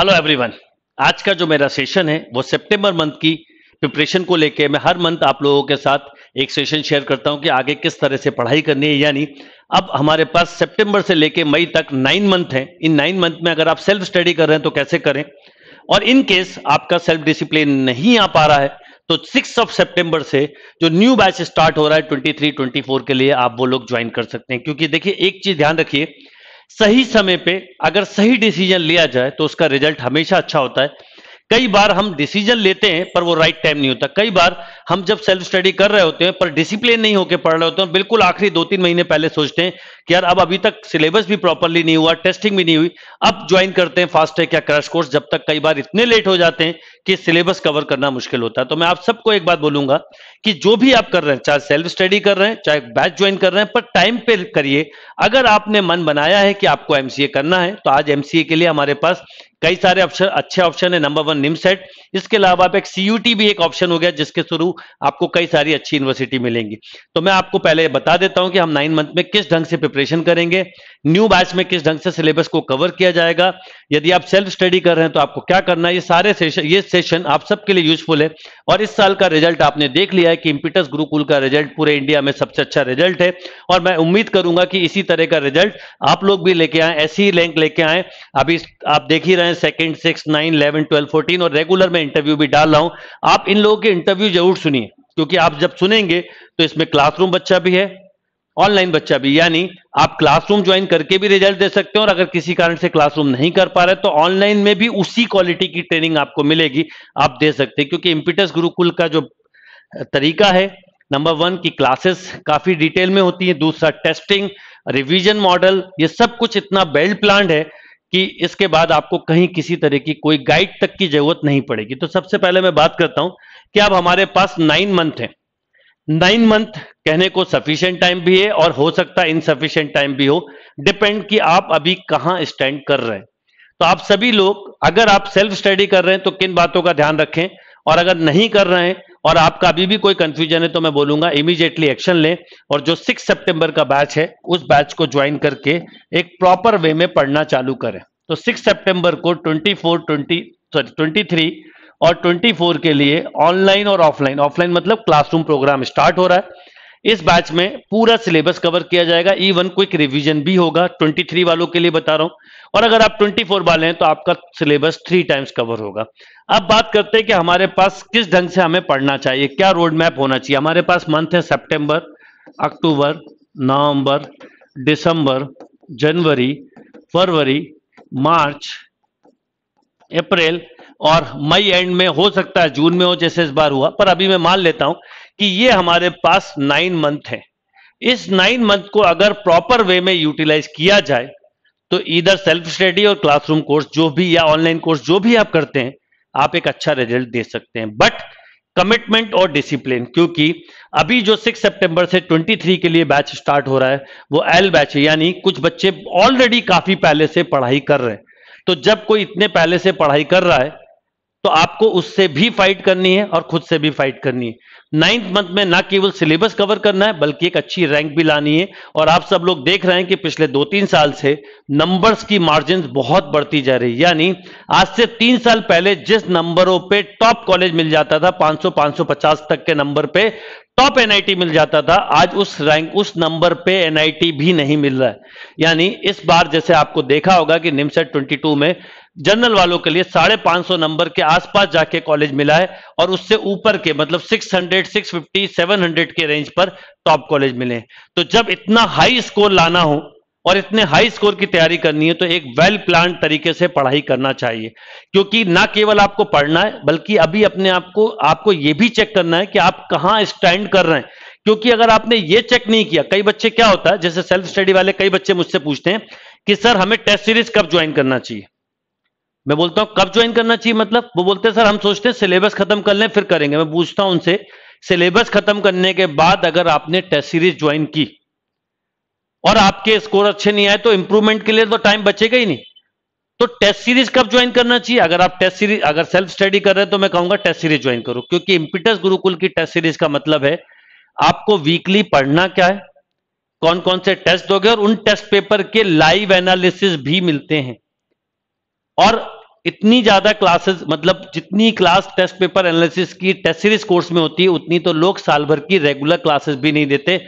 Hello everyone आज का जो मेरा सेशन है वो सितंबर मंथ की प्रिपरेशन को लेके मैं हर मंथ आप लोगों के साथ एक सेशन शेयर करता हूं कि आगे किस तरह से पढ़ाई करनी है यानी अब हमारे पास सितंबर से लेके मई तक नाइन मंथ हैं इन नाइन मंथ में अगर आप सेल्फ स्टडी कर रहे हैं तो कैसे करें और इन केस आपका सेल्फ डिसिप्लिन नहीं आ पा रहा है तो सिक्स ऑफ सेप्टेंबर से जो न्यू बैच स्टार्ट हो रहा है ट्वेंटी थ्री ट्वेंटी फोर के लिए आप वो लोग ज्वाइन कर सकते हैं क्योंकि देखिए एक चीज ध्यान रखिए सही समय पे अगर सही डिसीजन लिया जाए तो उसका रिजल्ट हमेशा अच्छा होता है कई बार हम डिसीजन लेते हैं पर वो राइट टाइम नहीं होता कई बार हम जब सेल्फ स्टडी कर रहे होते हैं पर डिसिप्लिन नहीं होकर पढ़ रहे होते हैं बिल्कुल आखिरी दो तीन महीने पहले सोचते हैं कि यार अब अभी तक सिलेबस भी प्रॉपरली नहीं हुआ टेस्टिंग भी नहीं हुई अब ज्वाइन करते हैं फास्ट ट्रैक क्या क्रैश कोर्स जब तक कई बार इतने लेट हो जाते हैं कि सिलेबस कवर करना मुश्किल होता है तो मैं आप सबको एक बात बोलूंगा कि जो भी आप कर रहे हैं चाहे सेल्फ स्टडी कर रहे हैं चाहे बैच ज्वाइन कर रहे हैं पर टाइम पे करिए अगर आपने मन बनाया है कि आपको एमसीए करना है तो आज एमसीए के लिए हमारे पास कई सारे ऑप्शन अच्छे ऑप्शन है नंबर वन निम सेट इसके अलावा आप एक सीयूटी भी एक ऑप्शन हो गया जिसके थ्रू आपको कई सारी अच्छी यूनिवर्सिटी मिलेंगी तो मैं आपको पहले बता देता हूं कि हम नाइन मंथ में किस ढंग से प्रिपरेशन करेंगे न्यू बैच में किस ढंग से सिलेबस को कवर किया जाएगा यदि आप सेल्फ स्टडी कर रहे हैं तो आपको क्या करना है ये सारे सेशन ये सेशन आप सबके लिए यूजफुल है और इस साल का रिजल्ट आपने देख लिया है कि इम्पिटस गुरुकुल का रिजल्ट पूरे इंडिया में सबसे अच्छा रिजल्ट है और मैं उम्मीद करूंगा कि इसी तरह का रिजल्ट आप लोग भी लेके आए ऐसी ही रैंक लेके आए अभी आप देख ही रहे हैं second six nine eleven twelve fourteen और रेगुलर में इंटरव्यू भी डाल रहा हूं आप इन लोगों के इंटरव्यू जरूर सुनिए क्योंकि आप जब सुनेंगे तो इसमें क्लासरूम बच्चा भी है ऑनलाइन बच्चा भी यानी आप क्लासरूम ज्वाइन करके भी रिजल्ट दे सकते हो और अगर किसी कारण से क्लासरूम नहीं कर पा रहे तो ऑनलाइन में भी उसी क्वालिटी की ट्रेनिंग आपको मिलेगी आप दे सकते हैं क्योंकि इम्पिटस गुरुकुल का जो तरीका है नंबर वन की क्लासेस काफी डिटेल में होती है दूसरा टेस्टिंग रिविजन मॉडल ये सब कुछ इतना बेल्ट प्लान है कि इसके बाद आपको कहीं किसी तरह की कोई गाइड तक की जरूरत नहीं पड़ेगी तो सबसे पहले मैं बात करता हूं कि अब हमारे पास नाइन मंथ है नाइन मंथ कहने को सफिशियंट टाइम भी है और हो सकता है इनसफिशियंट टाइम भी हो डिपेंड कि आप अभी कहां स्टैंड कर रहे हैं तो आप सभी लोग अगर आप सेल्फ स्टडी कर रहे हैं तो किन बातों का ध्यान रखें और अगर नहीं कर रहे हैं और आपका अभी भी कोई कंफ्यूजन है तो मैं बोलूंगा इमीजिएटली एक्शन लें और जो सिक्स सितंबर का बैच है उस बैच को ज्वाइन करके एक प्रॉपर वे में पढ़ना चालू करें तो सिक्स सितंबर को twenty four twenty sorry twenty three और 24 के लिए ऑनलाइन और ऑफलाइन ऑफलाइन मतलब क्लासरूम प्रोग्राम स्टार्ट हो रहा है इस बैच में पूरा सिलेबस कवर किया जाएगा इवन क्विक रिवीजन भी होगा 23 वालों के लिए बता रहा हूं और अगर आप 24 वाले हैं तो आपका सिलेबस थ्री टाइम्स कवर होगा अब बात करते हैं कि हमारे पास किस ढंग से हमें पढ़ना चाहिए क्या रोड मैप होना चाहिए हमारे पास मंथ है सेप्टेंबर अक्टूबर नवंबर दिसंबर जनवरी फरवरी मार्च अप्रैल और मई एंड में हो सकता है जून में हो जैसे इस बार हुआ पर अभी मैं मान लेता हूं कि ये हमारे पास नाइन मंथ है इस नाइन मंथ को अगर प्रॉपर वे में यूटिलाइज किया जाए तो इधर सेल्फ स्टडी और क्लासरूम कोर्स जो भी या ऑनलाइन कोर्स जो भी आप करते हैं आप एक अच्छा रिजल्ट दे सकते हैं बट कमिटमेंट और डिसिप्लिन क्योंकि अभी जो 6 सितंबर से 23 के लिए बैच स्टार्ट हो रहा है वो एल बैच है यानी कुछ बच्चे ऑलरेडी काफी पहले से पढ़ाई कर रहे हैं तो जब कोई इतने पहले से पढ़ाई कर रहा है तो आपको उससे भी फाइट करनी है और खुद से भी फाइट करनी है नाइन्थ मंथ में ना केवल सिलेबस कवर करना है बल्कि एक अच्छी रैंक भी लानी है और आप सब लोग देख रहे हैं कि पिछले दो तीन साल से नंबर्स की मार्जिन बहुत बढ़ती जा रही है यानी आज से तीन साल पहले जिस नंबरों पे टॉप कॉलेज मिल जाता था 500 550 तक के नंबर पे टॉप एनआईटी मिल जाता था आज उस रैंक उस नंबर पे एनआईटी भी नहीं मिल रहा है यानी इस बार जैसे आपको देखा होगा कि निमसेट ट्वेंटी में जनरल वालों के लिए साढ़े पांच सौ नंबर के आसपास जाके कॉलेज मिला है और उससे ऊपर के मतलब 600, 650, 700 के रेंज पर टॉप कॉलेज मिले तो जब इतना हाई स्कोर लाना हो और इतने हाई स्कोर की तैयारी करनी है तो एक वेल प्लान तरीके से पढ़ाई करना चाहिए क्योंकि ना केवल आपको पढ़ना है बल्कि अभी अपने आप को आपको ये भी चेक करना है कि आप कहाँ स्टैंड कर रहे हैं क्योंकि अगर आपने ये चेक नहीं किया कई बच्चे क्या होता है जैसे सेल्फ स्टडी वाले कई बच्चे मुझसे पूछते हैं कि सर हमें टेस्ट सीरीज कब ज्वाइन करना चाहिए मैं बोलता हूं कब ज्वाइन करना चाहिए मतलब वो बोलते हैं सर हम सोचते हैं सिलेबस खत्म कर लें फिर करेंगे मैं पूछता हूं उनसे सिलेबस खत्म करने के बाद अगर आपने टेस्ट सीरीज ज्वाइन की और आपके स्कोर अच्छे नहीं आए तो इंप्रूवमेंट के लिए तो टाइम बचेगा ही नहीं तो टेस्ट सीरीज कब ज्वाइन करना चाहिए अगर आप टेस्ट सीरीज अगर सेल्फ स्टडी कर रहे हैं तो मैं कहूंगा टेस्ट सीरीज ज्वाइन करो क्योंकि इंपिटस गुरुकुल की टेस्ट सीरीज का मतलब है आपको वीकली पढ़ना क्या है कौन कौन से टेस्ट दोगे और उन टेस्ट पेपर के लाइव एनालिसिस भी मिलते हैं और इतनी ज्यादा क्लासेस मतलब जितनी क्लास टेस्ट पेपर एनालिसिस की टेस्ट सीरीज कोर्स में होती है उतनी तो लोग साल भर की रेगुलर क्लासेस भी नहीं देते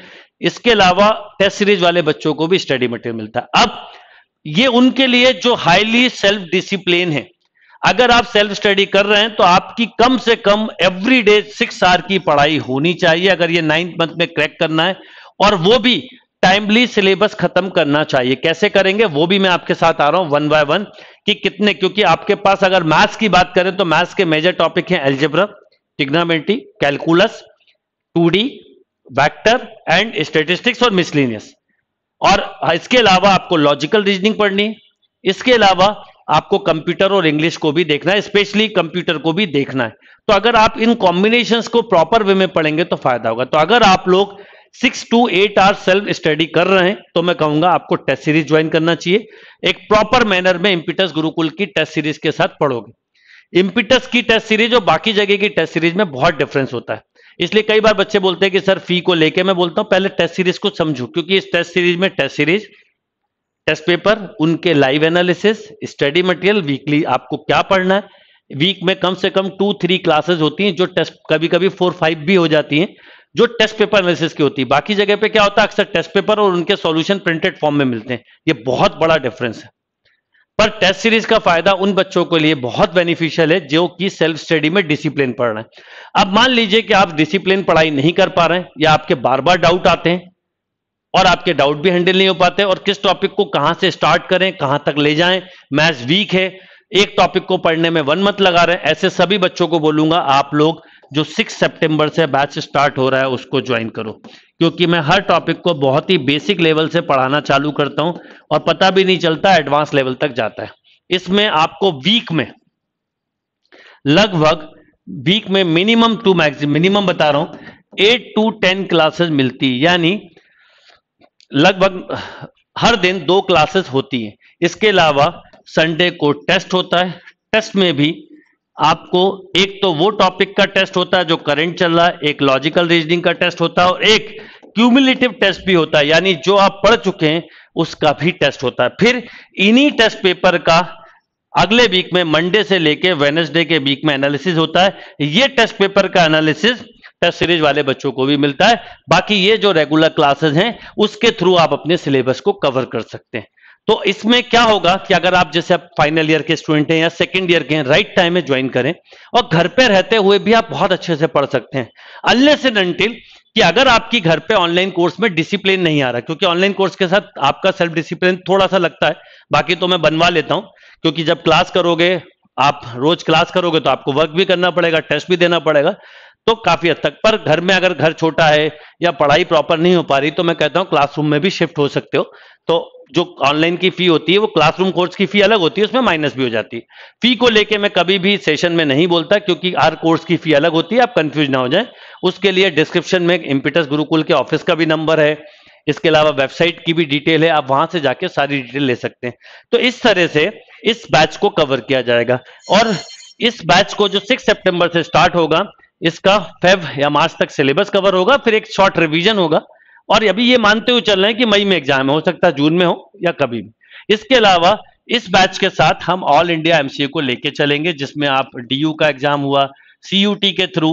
इसके अलावा टेस्ट सीरीज वाले बच्चों को भी स्टडी मटेरियल मिलता है अब ये उनके लिए जो हाईली सेल्फ डिसिप्लिन है अगर आप सेल्फ स्टडी कर रहे हैं तो आपकी कम से कम एवरी डे सिक्स आर की पढ़ाई होनी चाहिए अगर ये नाइन्थ मंथ में क्रैक करना है और वो भी टाइमली सिलेबस खत्म करना चाहिए कैसे करेंगे वो भी मैं आपके साथ आ रहा हूं वन बाय वन कि कितने क्योंकि आपके पास अगर मैथ्स की बात करें तो मैथ्स के मेजर टॉपिक हैं algebra trigonometry calculus two D vector and statistics और मिसलिनियस और इसके अलावा आपको लॉजिकल रीजनिंग पढ़नी है इसके अलावा आपको कंप्यूटर और इंग्लिश को भी देखना है स्पेशली कंप्यूटर को भी देखना है तो अगर आप इन कॉम्बिनेशन को प्रॉपर वे में पढ़ेंगे तो फायदा होगा तो अगर आप लोग six to eight hour self study कर रहे हैं तो मैं कहूंगा आपको टेस्ट सीरीज ज्वाइन करना चाहिए एक प्रॉपर मैनर में इंपिटस गुरुकुल की टेस्ट सीरीज के साथ पढ़ोगे इंपिटस की टेस्ट सीरीज और बाकी जगह की टेस्ट सीरीज में बहुत डिफरेंस होता है इसलिए कई बार बच्चे बोलते हैं कि सर फी को लेके मैं बोलता हूं पहले टेस्ट सीरीज को समझू क्योंकि इस टेस्ट सीरीज में टेस्ट सीरीज टेस्ट पेपर उनके live analysis study material weekly आपको क्या पढ़ना है वीक में कम से कम टू थ्री क्लासेस होती हैं जो टेस्ट कभी कभी फोर फाइव भी हो जाती हैं जो टेस्ट पेपर एनालिसिस की होती है बाकी जगह पे क्या होता है अक्सर टेस्ट पेपर और उनके सॉल्यूशन प्रिंटेड फॉर्म में मिलते हैं ये बहुत बड़ा डिफरेंस है पर टेस्ट सीरीज का फायदा उन बच्चों के लिए बहुत बेनिफिशियल है जो कि सेल्फ स्टडी में डिसिप्लिन पढ़ रहे हैं अब मान लीजिए कि आप डिसिप्लिन पढ़ाई नहीं कर पा रहे हैं या आपके बार बार डाउट आते हैं और आपके डाउट भी हैंडल नहीं हो पाते और किस टॉपिक को कहां से स्टार्ट करें कहां तक ले जाएं मैथ्स वीक है एक टॉपिक को पढ़ने में वन मंथ लगा रहे हैं ऐसे सभी बच्चों को बोलूंगा आप लोग जो सिक्स सितंबर से बैच स्टार्ट हो रहा है उसको ज्वाइन करो क्योंकि मैं हर टॉपिक को बहुत ही बेसिक लेवल से पढ़ाना चालू करता हूं और पता भी नहीं चलता एडवांस लेवल तक जाता है इसमें आपको वीक में लगभग वीक में मिनिमम टू मैक्सिम मिनिमम बता रहा हूं एट टू टेन क्लासेस मिलती है यानी लगभग हर दिन दो क्लासेस होती है इसके अलावा संडे को टेस्ट होता है टेस्ट में भी आपको एक तो वो टॉपिक का टेस्ट होता है जो करंट चल रहा है एक लॉजिकल रीजनिंग का टेस्ट होता है और एक क्यूमुलेटिव टेस्ट भी होता है यानी जो आप पढ़ चुके हैं उसका भी टेस्ट होता है फिर इन्हीं टेस्ट पेपर का अगले वीक में मंडे से लेके वेनेसडे के वीक में एनालिसिस होता है ये टेस्ट पेपर का एनालिसिस टेस्ट सीरीज वाले बच्चों को भी मिलता है बाकी ये जो रेगुलर क्लासेस हैं उसके थ्रू आप अपने सिलेबस को कवर कर सकते हैं तो इसमें क्या होगा कि अगर आप जैसे आप फाइनल ईयर के स्टूडेंट हैं या सेकेंड ईयर के हैं राइट टाइम में ज्वाइन करें और घर पे रहते हुए भी आप बहुत अच्छे से पढ़ सकते हैं अनलेस एंड अनटिल कि अगर आपकी घर पे ऑनलाइन कोर्स में डिसिप्लिन नहीं आ रहा क्योंकि ऑनलाइन कोर्स के साथ आपका सेल्फ डिसिप्लिन थोड़ा सा लगता है बाकी तो मैं बनवा लेता हूं क्योंकि जब क्लास करोगे आप रोज क्लास करोगे तो आपको वर्क भी करना पड़ेगा टेस्ट भी देना पड़ेगा तो काफी हद तक पर घर में अगर घर छोटा है या पढ़ाई प्रॉपर नहीं हो पा रही तो मैं कहता हूँ क्लासरूम में भी शिफ्ट हो सकते हो तो जो ऑनलाइन की फी होती है वो क्लासरूम कोर्स की फी अलग होती है उसमें माइनस भी हो जाती है फी को लेके मैं कभी भी सेशन में नहीं बोलता क्योंकि हर कोर्स की फी अलग होती है आप कंफ्यूज ना हो जाए उसके लिए डिस्क्रिप्शन में इम्पिटस गुरुकुल के ऑफिस का भी नंबर है इसके अलावा वेबसाइट की भी डिटेल है आप वहां से जाके सारी डिटेल ले सकते हैं तो इस तरह से इस बैच को कवर किया जाएगा और इस बैच को जो सिक्स सेप्टेम्बर से स्टार्ट होगा इसका फेब या मार्च तक सिलेबस कवर होगा फिर एक शॉर्ट रिवीजन होगा और अभी ये मानते हुए चल रहे हैं कि मई में एग्जाम हो सकता है जून में हो या कभी भी इसके अलावा इस बैच के साथ हम ऑल इंडिया एमसीए को लेके चलेंगे जिसमें आप डी का एग्जाम हुआ सी के थ्रू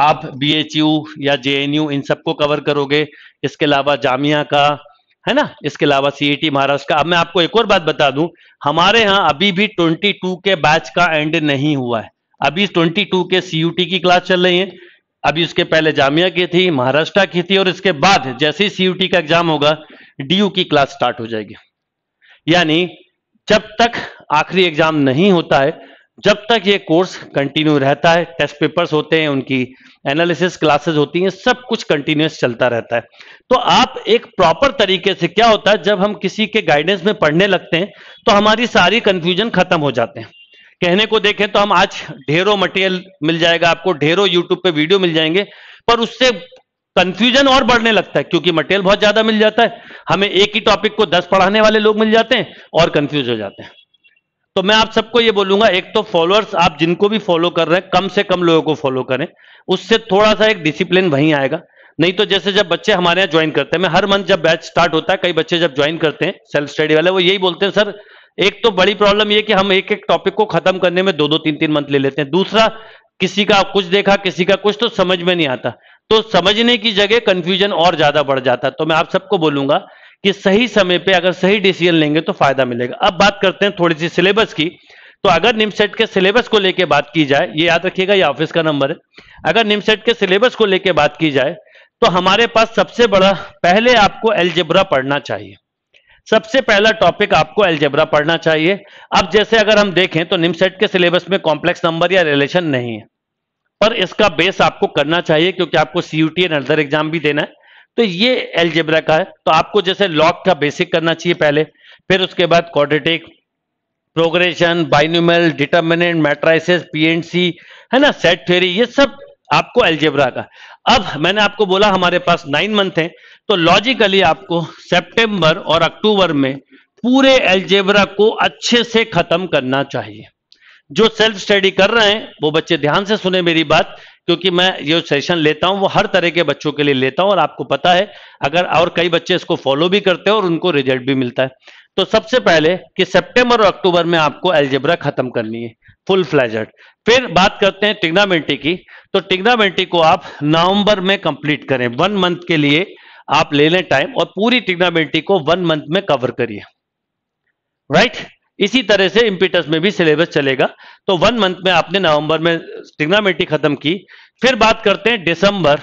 आप यू या यू इन सबको कवर करोगे इसके अलावा जामिया का है ना इसके अलावा टी e महाराष्ट्र का अब मैं आपको एक और बात बता दूं हमारे यहाँ अभी भी 22 के बैच का एंड नहीं हुआ है अभी 22 के सीयूटी की क्लास चल रही है अभी उसके पहले जामिया की थी महाराष्ट्र की थी और इसके बाद जैसे ही सीयूटी का एग्जाम होगा डीयू की क्लास स्टार्ट हो जाएगी यानी जब तक आखिरी एग्जाम नहीं होता है जब तक ये कोर्स कंटिन्यू रहता है टेस्ट पेपर्स होते हैं उनकी एनालिसिस क्लासेस होती हैं सब कुछ कंटिन्यूस चलता रहता है तो आप एक प्रॉपर तरीके से क्या होता है जब हम किसी के गाइडेंस में पढ़ने लगते हैं तो हमारी सारी कंफ्यूजन खत्म हो जाते हैं कहने को देखें तो हम आज ढेरों मटेरियल मिल जाएगा आपको ढेरों यूट्यूब पे वीडियो मिल जाएंगे पर उससे कंफ्यूजन और बढ़ने लगता है क्योंकि मटेरियल बहुत ज्यादा मिल जाता है हमें एक ही टॉपिक को दस पढ़ाने वाले लोग मिल जाते हैं और कंफ्यूज हो जाते हैं तो मैं आप सबको ये बोलूंगा एक तो फॉलोअर्स आप जिनको भी फॉलो कर रहे हैं कम से कम लोगों को फॉलो करें उससे थोड़ा सा एक डिसिप्लिन वहीं आएगा नहीं तो जैसे जब बच्चे हमारे यहाँ ज्वाइन करते हैं मैं हर मंथ जब बैच स्टार्ट होता है कई बच्चे जब ज्वाइन करते हैं सेल्फ स्टडी वाले वो यही बोलते हैं सर एक तो बड़ी प्रॉब्लम ये कि हम एक एक टॉपिक को खत्म करने में दो दो तीन तीन मंथ ले लेते हैं दूसरा किसी का कुछ देखा किसी का कुछ तो समझ में नहीं आता तो समझने की जगह कंफ्यूजन और ज्यादा बढ़ जाता है तो मैं आप सबको बोलूंगा कि सही समय पे अगर सही डिसीजन लेंगे तो फायदा मिलेगा अब बात करते हैं थोड़ी सी सिलेबस की तो अगर निमसेट के सिलेबस को लेकर बात की जाए ये याद रखिएगा ये ऑफिस का नंबर है अगर निमसेट के सिलेबस को लेकर बात की जाए तो हमारे पास सबसे बड़ा पहले आपको एलजेब्रा पढ़ना चाहिए सबसे पहला टॉपिक आपको एल्जेब्रा पढ़ना चाहिए अब जैसे अगर हम देखें तो निमसेट के सिलेबस में कॉम्प्लेक्स नंबर या रिलेशन नहीं है पर इसका बेस आपको करना चाहिए क्योंकि आपको सीयूटी एंड अदर एग्जाम भी देना है तो ये एल्जेब्रा का है तो आपको जैसे लॉक का बेसिक करना चाहिए पहले फिर उसके बाद quadratic progression binomial determinant matrices PNC है ना सेट थ्योरी ये सब आपको एल्जेब्रा का अब मैंने आपको बोला हमारे पास नाइन मंथ हैं तो लॉजिकली आपको सेप्टेंबर और अक्टूबर में पूरे एल्जेब्रा को अच्छे से खत्म करना चाहिए जो सेल्फ स्टडी कर रहे हैं वो बच्चे ध्यान से सुने मेरी बात क्योंकि मैं ये सेशन लेता हूं वो हर तरह के बच्चों के लिए लेता हूं और आपको पता है अगर और कई बच्चे इसको फॉलो भी करते हैं और उनको रिजल्ट भी मिलता है तो सबसे पहले कि सितंबर और अक्टूबर में आपको एल्जेब्रा खत्म करनी है फुल फ्लैजर्ड फिर बात करते हैं टिग्नामेंटी की तो टिग्नामेंटी को आप नवंबर में कंप्लीट करें वन मंथ के लिए आप ले लें टाइम और पूरी टिग्नामेंटी को वन मंथ में कवर करिए राइट right? इसी तरह से इम्पिटस में भी सिलेबस चलेगा तो वन मंथ में आपने नवंबर में टिग्नामेट्री खत्म की फिर बात करते हैं दिसंबर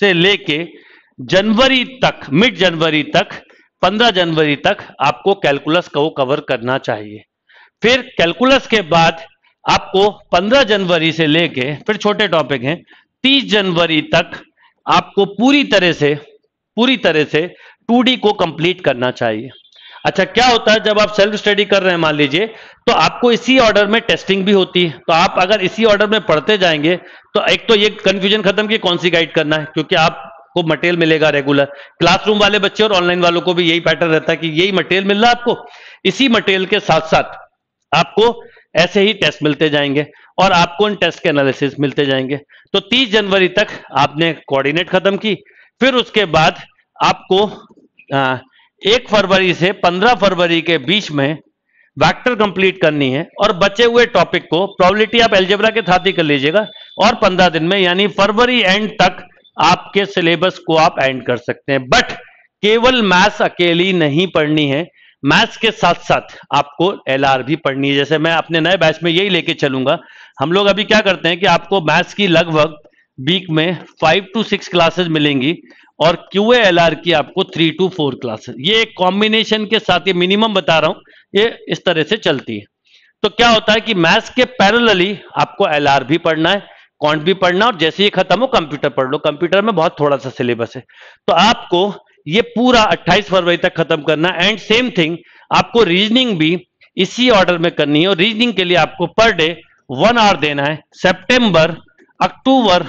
से लेके जनवरी तक मिड जनवरी तक 15 जनवरी तक आपको कैलकुलस को कवर करना चाहिए फिर कैलकुलस के बाद आपको 15 जनवरी से लेके फिर छोटे टॉपिक हैं 30 जनवरी तक आपको पूरी तरह से पूरी तरह से 2D को कंप्लीट करना चाहिए अच्छा क्या होता है जब आप सेल्फ स्टडी कर रहे हैं मान लीजिए तो आपको इसी ऑर्डर में टेस्टिंग भी होती है तो आप अगर इसी ऑर्डर में पढ़ते जाएंगे तो एक तो ये कंफ्यूजन खत्म की कौन सी गाइड करना है क्योंकि आपको मटेरियल मिलेगा रेगुलर क्लासरूम वाले बच्चे और ऑनलाइन वालों को भी यही पैटर्न रहता है कि यही मटेरियल मिल रहा है आपको इसी मटेरियल के साथ साथ आपको ऐसे ही टेस्ट मिलते जाएंगे और आपको इन टेस्ट के एनालिसिस मिलते जाएंगे तो 30 जनवरी तक आपने कोऑर्डिनेट खत्म की फिर उसके बाद आपको एक फरवरी से पंद्रह फरवरी के बीच में वैक्टर कंप्लीट करनी है और बचे हुए टॉपिक को प्रोबेबिलिटी आप एल्जेब्रा के साथ ही कर लीजिएगा और पंद्रह दिन में यानी फरवरी एंड तक आपके सिलेबस को आप एंड कर सकते हैं बट केवल मैथ्स अकेली नहीं पढ़नी है मैथ्स के साथ साथ आपको एल भी पढ़नी है जैसे मैं अपने नए बैच में यही लेके चलूंगा हम लोग अभी क्या करते हैं कि आपको मैथ्स की लगभग वीक में फाइव टू सिक्स क्लासेस मिलेंगी और क्यू एल आर की आपको थ्री टू फोर क्लासेस ये एक कॉम्बिनेशन के साथ ये मिनिमम बता रहा हूं ये इस तरह से चलती है तो क्या होता है कि मैथ्स के पैरेलली आपको एल आर भी पढ़ना है कॉन्ट भी पढ़ना और जैसे ही खत्म हो कंप्यूटर पढ़ लो कंप्यूटर में बहुत थोड़ा सा सिलेबस है तो आपको ये पूरा 28 फरवरी तक खत्म करना एंड सेम थिंग आपको रीजनिंग भी इसी ऑर्डर में करनी है और रीजनिंग के लिए आपको पर डे वन आवर देना है सेप्टेम्बर अक्टूबर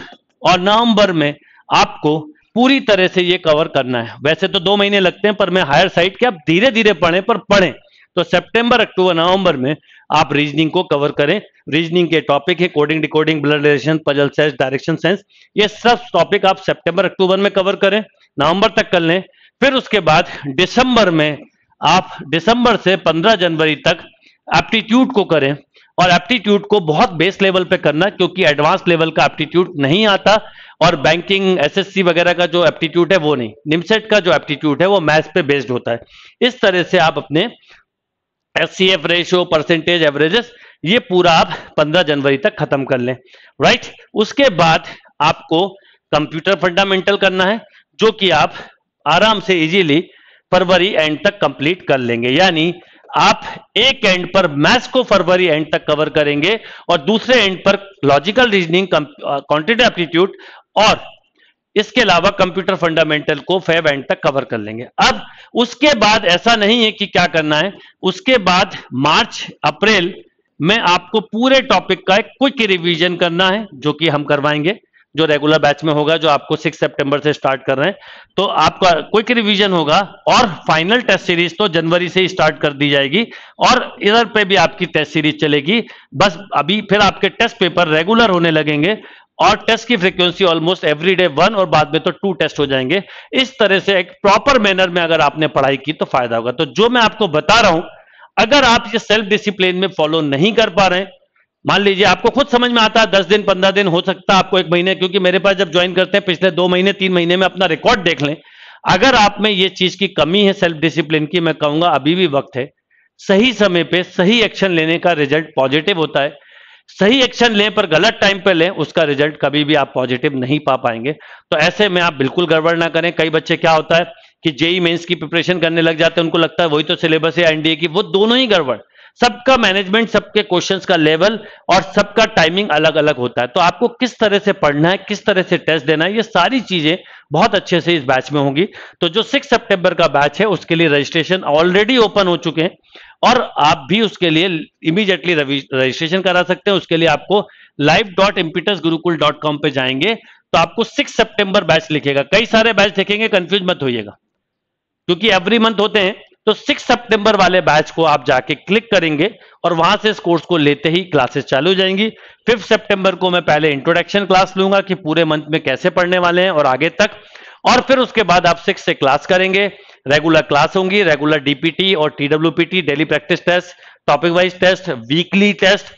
और नवंबर में आपको पूरी तरह से ये कवर करना है वैसे तो दो महीने लगते हैं पर मैं हायर साइड के आप धीरे धीरे पढ़ें पर पढ़ें तो सितंबर अक्टूबर नवंबर में आप रीजनिंग को कवर करें रीजनिंग के टॉपिक है coding decoding blood relation puzzle sense direction sense ये सब टॉपिक आप सेप्टेंबर अक्टूबर में कवर करें नवंबर तक कर लें फिर उसके बाद दिसंबर में आप दिसंबर से पंद्रह जनवरी तक एप्टीट्यूड को करें और एप्टीट्यूड को बहुत बेस लेवल पे करना क्योंकि एडवांस लेवल का एप्टीट्यूड नहीं आता और बैंकिंग एसएससी वगैरह का जो एप्टीट्यूड है वो नहीं निमसेट का जो एप्टीट्यूड है वो मैथ्स पे बेस्ड होता है इस तरह से आप अपने एस रेशियो परसेंटेज एवरेजेस ये पूरा आप 15 जनवरी तक खत्म कर लें राइट उसके बाद आपको कंप्यूटर फंडामेंटल करना है जो कि आप आराम से इजीली फरवरी एंड तक कंप्लीट कर लेंगे यानी आप एक एंड पर मैथ्स को फरवरी एंड तक कवर करेंगे और दूसरे एंड पर लॉजिकल रीजनिंग क्वांटिटी एप्टीट्यूड और इसके अलावा कंप्यूटर फंडामेंटल को फेव एंड तक कवर कर लेंगे अब उसके बाद ऐसा नहीं है कि क्या करना है उसके बाद मार्च अप्रैल में आपको पूरे टॉपिक का एक क्विक रिवीजन करना है जो कि हम करवाएंगे जो रेगुलर बैच में होगा जो आपको 6 सितंबर से स्टार्ट कर रहे हैं तो आपका क्विक रिवीजन होगा और फाइनल टेस्ट सीरीज तो जनवरी से ही स्टार्ट कर दी जाएगी और इधर पे भी आपकी टेस्ट सीरीज चलेगी बस अभी फिर आपके टेस्ट पेपर रेगुलर होने लगेंगे और टेस्ट की frequency almost every day one और बाद में तो टू टेस्ट हो जाएंगे इस तरह से एक प्रॉपर मैनर में अगर आपने पढ़ाई की तो फायदा होगा तो जो मैं आपको बता रहा हूं अगर आप ये सेल्फ डिसिप्लिन में फॉलो नहीं कर पा रहे हैं मान लीजिए आपको खुद समझ में आता है दस दिन पंद्रह दिन हो सकता है आपको एक महीने क्योंकि मेरे पास जब ज्वाइन करते हैं पिछले दो महीने तीन महीने में अपना रिकॉर्ड देख लें अगर आप में ये चीज की कमी है सेल्फ डिसिप्लिन की मैं कहूंगा अभी भी वक्त है सही समय पे सही एक्शन लेने का रिजल्ट पॉजिटिव होता है सही एक्शन लें पर गलत टाइम पे लें उसका रिजल्ट कभी भी आप पॉजिटिव नहीं पा पाएंगे तो ऐसे में आप बिल्कुल गड़बड़ ना करें कई बच्चे क्या होता है कि जेई मेंस की प्रिपरेशन करने लग जाते हैं उनको लगता है वही तो सिलेबस है एनडीए की वो दोनों ही गड़बड़ सबका मैनेजमेंट सबके क्वेश्चंस का लेवल और सबका टाइमिंग अलग अलग होता है तो आपको किस तरह से पढ़ना है किस तरह से टेस्ट देना है ये सारी चीजें बहुत अच्छे से इस बैच में होंगी तो जो सिक्स सेप्टेंबर का बैच है उसके लिए रजिस्ट्रेशन ऑलरेडी ओपन हो चुके हैं और आप भी उसके लिए इमीडिएटली रजिस्ट्रेशन करा सकते हैं उसके लिए आपको live dot Impetus Gurukul dot com पर जाएंगे तो आपको सिक्स सेप्टेंबर बैच लिखेगा कई सारे बैच देखेंगे कंफ्यूज मत होइएगा क्योंकि एवरी मंथ होते हैं तो 6 सितंबर वाले बैच को आप जाके क्लिक करेंगे और वहां से इस कोर्स को लेते ही क्लासेस चालू हो जाएंगी 5 सितंबर को मैं पहले इंट्रोडक्शन क्लास लूंगा कि पूरे मंथ में कैसे पढ़ने वाले हैं और आगे तक और फिर उसके बाद आप सिक्स से क्लास करेंगे रेगुलर क्लास होंगी रेगुलर डीपीटी और TWPT daily practice test topic wise test weekly test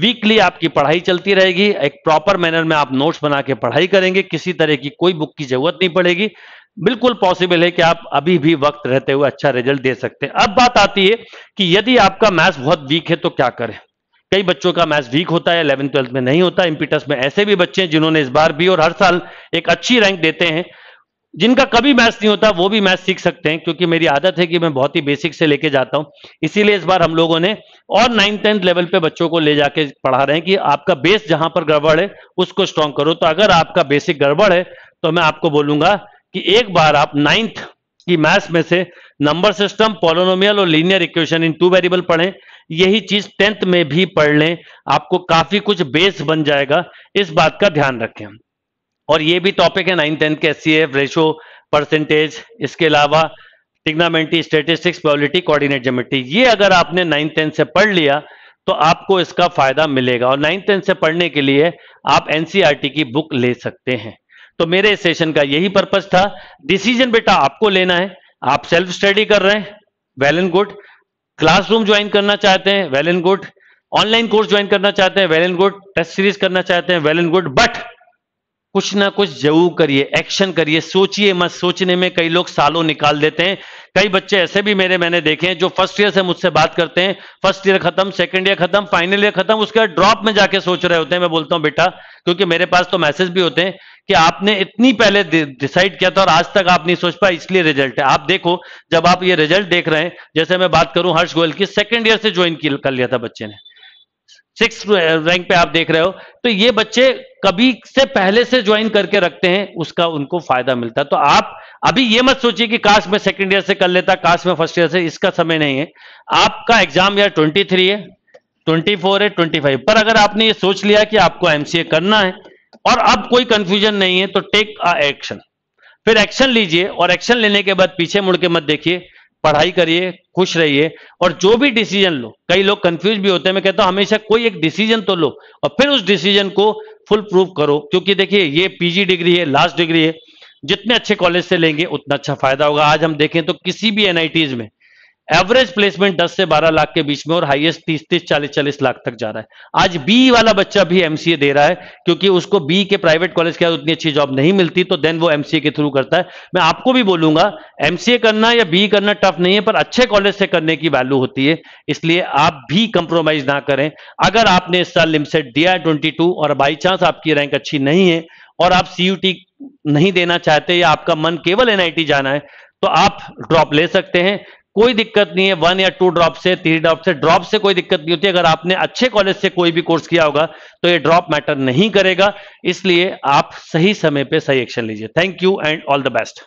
weekly आपकी पढ़ाई चलती रहेगी एक प्रॉपर मैनर में आप नोट्स बना के पढ़ाई करेंगे किसी तरह की कोई बुक की जरूरत नहीं पड़ेगी बिल्कुल पॉसिबल है कि आप अभी भी वक्त रहते हुए अच्छा रिजल्ट दे सकते हैं अब बात आती है कि यदि आपका मैथ्स बहुत वीक है तो क्या करें कई बच्चों का मैथ्स वीक होता है इलेवन ट्वेल्थ में नहीं होता इम्पिटस में ऐसे भी बच्चे हैं जिन्होंने इस बार भी और हर साल एक अच्छी रैंक देते हैं जिनका कभी मैथ्स नहीं होता वो भी मैथ्स सीख सकते हैं क्योंकि मेरी आदत है कि मैं बहुत ही बेसिक से लेके जाता हूं इसीलिए इस बार हम लोगों ने और नाइन टेंथ लेवल पे बच्चों को ले जाके पढ़ा रहे हैं कि आपका बेस जहां पर गड़बड़ है उसको स्ट्रांग करो तो अगर आपका बेसिक गड़बड़ है तो मैं आपको बोलूंगा कि एक बार आप नाइन्थ की मैथ्स में से नंबर सिस्टम पोलोनोमियल और linear equation in two variable पढ़ें यही चीज टेंथ में भी पढ़ लें आपको काफी कुछ बेस बन जाएगा इस बात का ध्यान रखें और ये भी टॉपिक है नाइन टेंथ के सी एफ रेशो परसेंटेज इसके अलावा trigonometry statistics probability coordinate geometry ये अगर आपने नाइन टेंथ से पढ़ लिया तो आपको इसका फायदा मिलेगा और नाइन टेंथ से पढ़ने के लिए आप एनसीईआरटी e की बुक ले सकते हैं तो मेरे सेशन का यही पर्पज था डिसीजन बेटा आपको लेना है आप सेल्फ स्टडी कर रहे हैं well and good classroom join करना चाहते हैं well and good online course join करना चाहते हैं well and good test series करना चाहते हैं वेल एंड गुड बट कुछ ना कुछ जरूर करिए एक्शन करिए सोचिए मत सोचने में कई लोग सालों निकाल देते हैं कई बच्चे ऐसे भी मेरे मैंने देखे हैं जो फर्स्ट ईयर से मुझसे बात करते हैं फर्स्ट ईयर खत्म सेकंड ईयर खत्म फाइनल ईयर खत्म उसके बाद ड्रॉप में जाके सोच रहे होते हैं मैं बोलता हूं बेटा क्योंकि मेरे पास तो मैसेज भी होते हैं कि आपने इतनी पहले डिसाइड किया था और आज तक आप नहीं सोच पाए इसलिए रिजल्ट है आप देखो जब आप ये रिजल्ट देख रहे हैं जैसे मैं बात करूं हर्ष गोयल की सेकंड ईयर से ज्वाइन कर लिया था बच्चे ने सिक्स रैंक पे आप देख रहे हो तो ये बच्चे कभी से पहले से ज्वाइन करके रखते हैं उसका उनको फायदा मिलता है तो आप अभी ये मत सोचिए कि काश में सेकंड ईयर से कर लेता काश में फर्स्ट ईयर से इसका समय नहीं है आपका एग्जाम ईयर 23 है 24 है 25 पर अगर आपने ये सोच लिया कि आपको एमसीए करना है और अब कोई कंफ्यूजन नहीं है तो टेक अ एक्शन फिर एक्शन लीजिए और एक्शन लेने के बाद पीछे मुड़ के मत देखिए पढ़ाई करिए खुश रहिए और जो भी डिसीजन लो कई लोग कंफ्यूज भी होते हैं मैं कहता हूं हमेशा कोई एक डिसीजन तो लो और फिर उस डिसीजन को फुल प्रूफ करो क्योंकि देखिए ये पीजी डिग्री है लास्ट डिग्री है जितने अच्छे कॉलेज से लेंगे उतना अच्छा फायदा होगा आज हम देखें तो किसी भी एनआईटीज में एवरेज प्लेसमेंट 10 से 12 लाख के बीच में और हाईएस्ट 30 30 40 40 लाख तक जा रहा है आज बी वाला बच्चा भी एमसीए दे रहा है क्योंकि उसको बी के प्राइवेट कॉलेज के बाद उतनी अच्छी जॉब नहीं मिलती तो देन वो एमसीए के थ्रू करता है मैं आपको भी बोलूंगा एमसीए करना या बी करना टफ नहीं है पर अच्छे कॉलेज से करने की वैल्यू होती है इसलिए आप भी कंप्रोमाइज ना करें अगर आपने इस साल लिमसेट दिया है ट्वेंटी और बाई चांस आपकी रैंक अच्छी नहीं है और आप सीयूटी नहीं देना चाहते या आपका मन केवल एनआईटी जाना है तो आप ड्रॉप ले सकते हैं कोई दिक्कत नहीं है वन या टू ड्रॉप से थ्री ड्रॉप से ड्रॉप से कोई दिक्कत नहीं होती अगर आपने अच्छे कॉलेज से कोई भी कोर्स किया होगा तो ये ड्रॉप मैटर नहीं करेगा इसलिए आप सही समय पे सही एक्शन लीजिए thank you and all the best